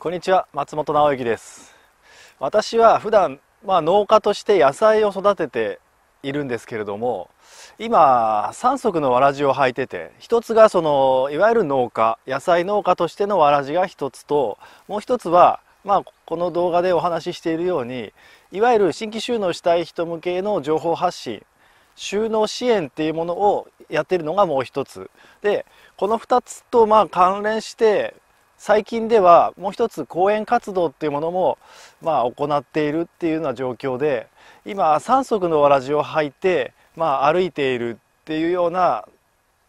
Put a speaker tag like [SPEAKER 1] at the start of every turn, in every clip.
[SPEAKER 1] こんにちは松本直之です私は普段まあ、農家として野菜を育てているんですけれども今3足のわらじを履いてて一つがそのいわゆる農家野菜農家としてのわらじが一つともう一つはまあこの動画でお話ししているようにいわゆる新規収納したい人向けの情報発信収納支援っていうものをやってるのがもう一つでこの2つとまあ関連して最近ではもう一つ講演活動っていうものも、まあ、行っているっていうような状況で今3足のわらじを履いて、まあ、歩いているっていうような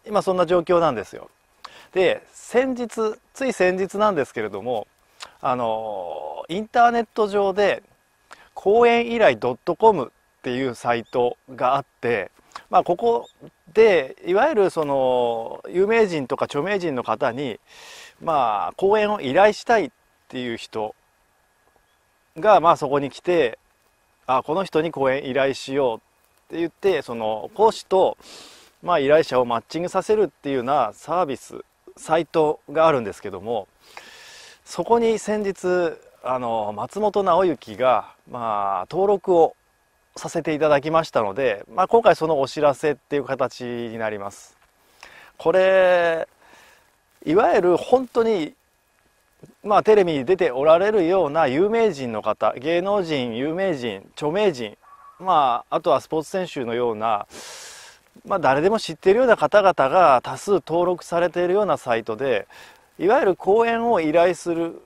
[SPEAKER 1] 今そんな状況なんですよ。で先日つい先日なんですけれどもあのインターネット上で「講演依頼 .com」っていうサイトがあって、まあ、ここでいわゆるその有名人とか著名人の方にまあ講演を依頼したいっていう人がまあそこに来てあこの人に講演依頼しようって言ってその講師とまあ依頼者をマッチングさせるっていうようなサービスサイトがあるんですけどもそこに先日あの松本直之がまあ登録をさせていただきましたので、まあ、今回そのお知らせっていう形になりますこれいわゆる本当にまあテレビに出ておられるような有名人の方芸能人有名人著名人まああとはスポーツ選手のようなまあ、誰でも知っているような方々が多数登録されているようなサイトでいわゆる講演を依頼する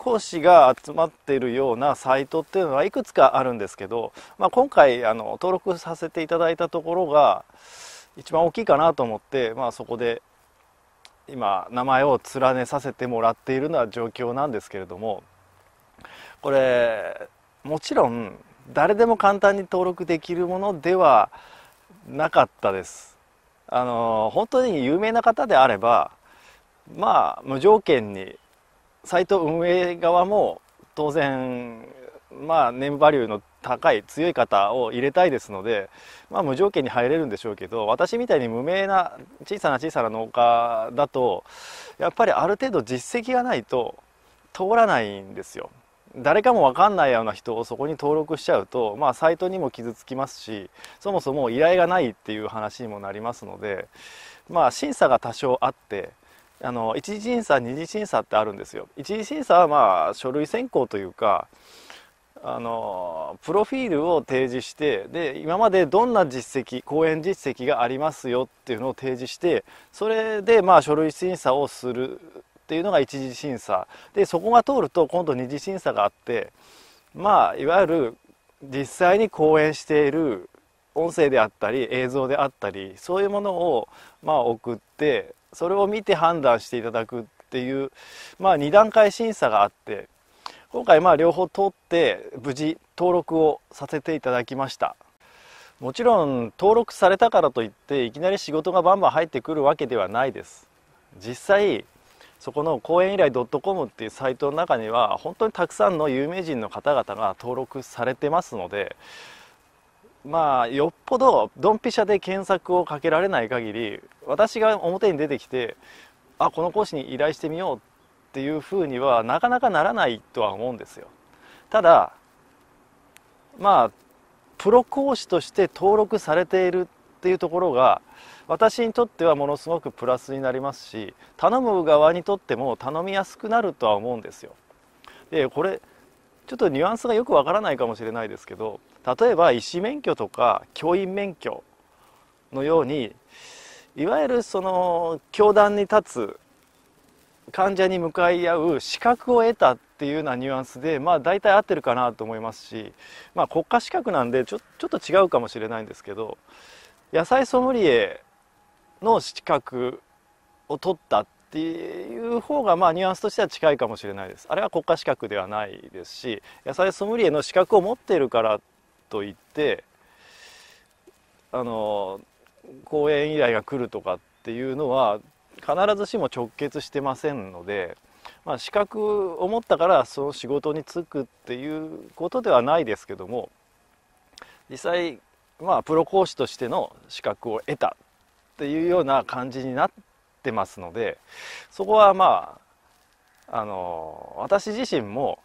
[SPEAKER 1] 講師が集まっているようなサイトっていうのはいくつかあるんですけど、まあ、今回あの登録させていただいたところが一番大きいかなと思って、まあ、そこで今名前を連ねさせてもらっているような状況なんですけれどもこれもちろん誰でも簡単に登録できるものではなかったですあの本当に有名な方であればまあ無条件にサイト運営側も当然まあ年バリューの高い強い方を入れたいですので、まあ、無条件に入れるんでしょうけど私みたいに無名な小さな小さな農家だとやっぱりある程度実績がないと通らないんですよ。誰かも分かんないような人をそこに登録しちゃうと、まあ、サイトにも傷つきますしそもそも依頼がないっていう話にもなりますので、まあ、審査が多少あってあの1次審査二次審査ってあるんですよ一次審査はまあ書類選考というかあのプロフィールを提示してで今までどんな実績講演実績がありますよっていうのを提示してそれでまあ書類審査をするっていうのが1次審査でそこが通ると今度2次審査があってまあいわゆる実際に講演している音声であったり映像であったりそういうものをまあ送ってそれを見て判断していただくっていうまあ2段階審査があって今回まあ両方通って無事登録をさせていただきましたもちろん登録されたからといっていきなり仕事がバンバン入ってくるわけではないです実際そこの講演依頼 .com っていうサイトの中には本当にたくさんの有名人の方々が登録されてますのでまあよっぽどドンピシャで検索をかけられない限り私が表に出てきてあこの講師に依頼してみようっていうふうにはなかなかならないとは思うんですよ。ただまあプロ講師として登録されているっていうところが私にとってはものすごくプラスになりますし頼む側にとっても頼みやすくなるとは思うんですよ。でこれちょっとニュアンスがよくわからないかもしれないですけど例えば医師免許とか教員免許のようにいわゆるその教団に立つ患者に向かい合う資格を得たっていうようなニュアンスでまあ大体合ってるかなと思いますし、まあ、国家資格なんでちょちょっと違うかもしれないんですけど野菜ソムリエの資格を取ったっていう方がまあニュアンスとしては近いかもしれないですあれは国家資格ではないですし野菜ソムリエの資格を持っているからと言ってあの講演依頼が来るとかっていうのは必ずしも直結してませんので、まあ、資格を持ったからその仕事に就くっていうことではないですけども実際まあプロ講師としての資格を得たっていうような感じになってますのでそこはまああの私自身も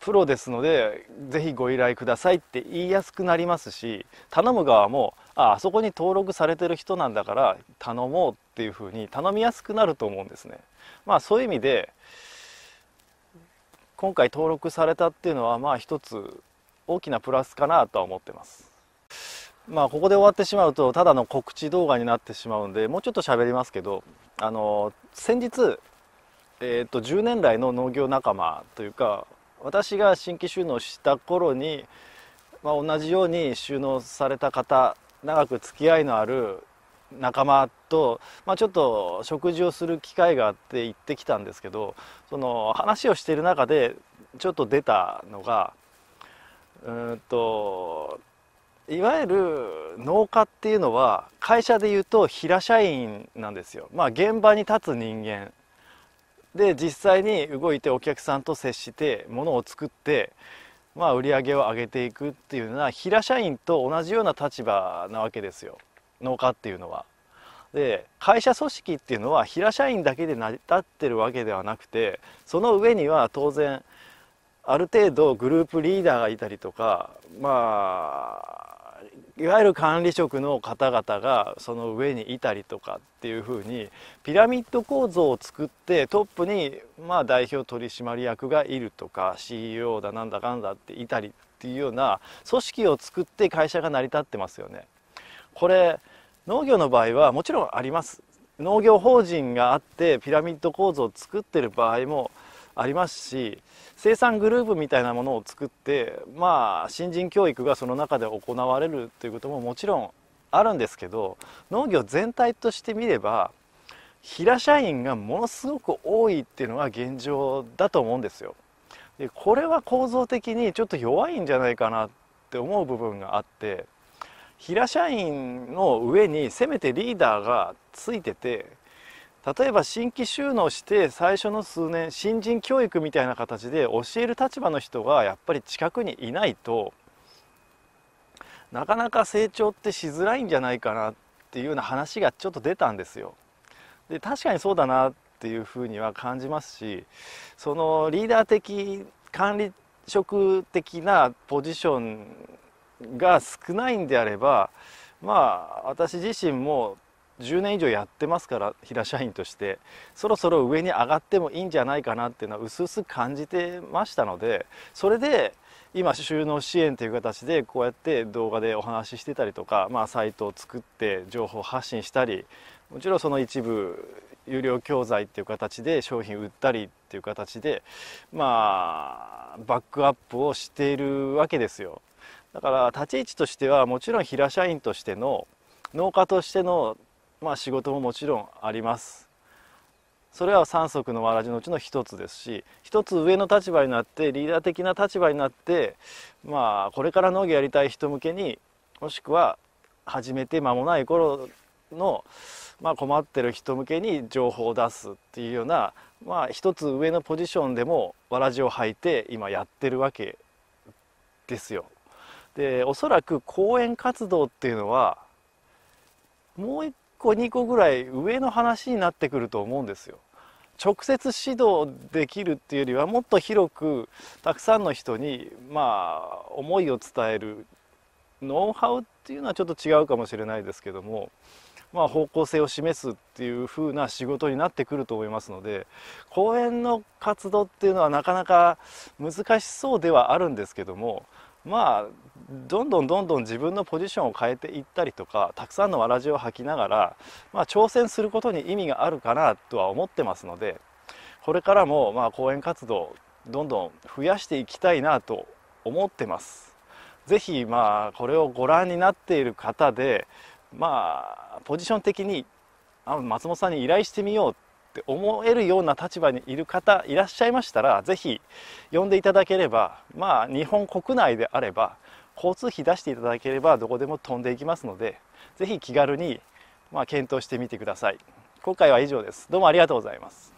[SPEAKER 1] プロですのでぜひご依頼くださいって言いやすくなりますし頼む側もああそこに登録されてる人なんだから頼もうっていうふうに頼みやすくなると思うんですね。まあ、そういう意味で今回登録されたっていうのはまあ一つ大きなプラスかなとは思ってます。まあここで終わってしまうとただの告知動画になってしまうんでもうちょっと喋りますけどあの先日、えー、と10年来の農業仲間というか私が新規収納した頃に、まあ、同じように収納された方長く付き合いのある仲間と、まあ、ちょっと食事をする機会があって行ってきたんですけどその話をしている中でちょっと出たのがうんといわゆる農家っていうのは会社でいうと平社員なんですよ。まあ、現場に立つ人間で実際に動いてお客さんと接してものを作ってまあ、売り上げを上げていくっていうのは平社員と同じような立場なわけですよ農家っていうのは。で会社組織っていうのは平社員だけで成り立ってるわけではなくてその上には当然ある程度グループリーダーがいたりとかまいわゆる管理職の方々がその上にいたりとかっていうふうにピラミッド構造を作ってトップにまあ代表取締役がいるとか CEO だなんだかんだっていたりっていうような組織を作って会社が成り立ってますよね。これ農業の場合はもちろんあります。農業法人があってピラミッド構造を作ってる場合もありますし生産グループみたいなものを作ってまあ新人教育がその中で行われるということももちろんあるんですけど農業全体として見れば平社員がものすごく多いっていうのが現状だと思うんですよ。でこれは構造的にちょっと弱いんじゃないかなって思う部分があって平社員の上にせめてリーダーがついてて例えば新規就農して最初の数年新人教育みたいな形で教える立場の人がやっぱり近くにいないとなかなか成長ってしづらいんじゃないかなっていうような話がちょっと出たんですよ。で確かにそうだなっていうふうには感じますしそのリーダー的管理職的なポジションが少ないんであればまあ私自身も10年以上やってますから平社員としてそろそろ上に上がってもいいんじゃないかなっていうのは薄々感じてましたのでそれで今収納支援という形でこうやって動画でお話ししてたりとか、まあ、サイトを作って情報発信したりもちろんその一部有料教材っていう形で商品売ったりっていう形でまあバックアップをしているわけですよだから立ち位置としてはもちろん平社員としての農家としてのまあ、仕事ももちろんありますそれは三足のわらじのうちの一つですし一つ上の立場になってリーダー的な立場になってまあこれから農業やりたい人向けにもしくは始めて間もない頃の、まあ、困ってる人向けに情報を出すっていうような、まあ、一つ上のポジションでもわらじを履いて今やってるわけですよ。でおそらく講演活動っていうのはもう一個2個ぐらい上の話になってくると思うんですよ。直接指導できるっていうよりはもっと広くたくさんの人にまあ思いを伝えるノウハウっていうのはちょっと違うかもしれないですけども、まあ、方向性を示すっていう風な仕事になってくると思いますので講演の活動っていうのはなかなか難しそうではあるんですけどもまあどんどんどんどん自分のポジションを変えていったりとかたくさんのわらじを履きながら、まあ、挑戦することに意味があるかなとは思ってますのでこれからもまあ講演活動どんどん増やしていきたいなと思ってます。ぜひまあこれをご覧になっている方でまあポジション的にあ松本さんに依頼してみようって思えるような立場にいる方いらっしゃいましたら是非呼んでいただければまあ日本国内であれば交通費出していただければどこでも飛んでいきますので是非気軽にまあ、検討してみてください。今回は以上です。どうもありがとうございます。